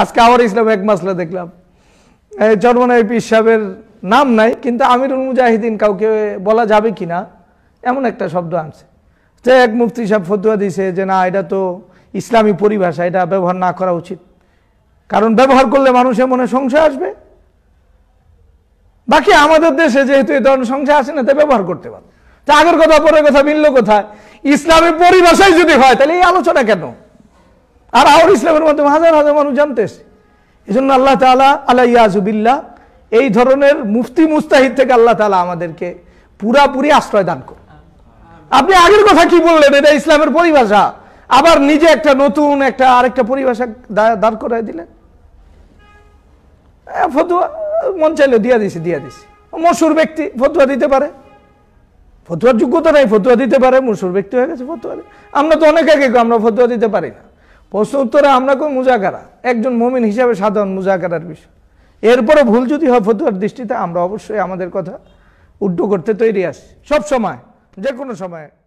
আজকে আবার ইসলাম এক মাসলা দেখলাম জন্মনায় পীর সাহেবের নাম নাই কিন্তু আমিরুল মুজাহিদিন কাউকে বলা যাবে কি না এমন একটা শব্দ আনছে যে এক মুফতি সাহেব ফতুয়া দিছে যে না এটা তো ইসলামী পরিভাষা এটা ব্যবহার না করা উচিত কারণ ব্যবহার করলে মানুষের মনে সংশয় আসবে বাকি আমাদের দেশে যেহেতু এই ধরনের সংশয় আসে না তাই ব্যবহার করতে পারে তা আগের কথা পরের কথা মিলল কোথায় ইসলামী পরিভাষাই যদি হয় তাহলে এই আলোচনা কেন আর আউর ইসলামের মাধ্যমে হাজার হাজার মানুষ জানতেছে এই জন্য আল্লাহ তালা আল্লাহ ইয়াজুবিল্লা এই ধরনের মুফতি মুস্তাহিদ থেকে আল্লাহ তালা আমাদেরকে পুরাপুরি আশ্রয় দান করুন আপনি আগের কথা কি বললেন এটা ইসলামের পরিভাষা আবার নিজে একটা নতুন একটা আরেকটা পরিভাষা দাঁড় করাই দিলেন ফতুয়া মন চাইলে দিয়া দিছি দিয়া দিছি মসুর ব্যক্তি ফতুয়া দিতে পারে ফতুয়ার যোগ্যতা নাই ফতুয়া দিতে পারে মসুর ব্যক্তি হয়ে গেছে ফতুয়া আমরা তো অনেক আগে আমরা ফতুয়া দিতে পারি না প্রশ্ন উত্তরে আমরা কোন মুজাকারা একজন মমিন হিসাবে সাধারণ মুজাকারার বিষয় এরপরও ভুল যদি হয় ফতুয়ার দৃষ্টিতে আমরা অবশ্যই আমাদের কথা উড্ডু করতে তৈরি আসি সব সময় যে কোনো সময়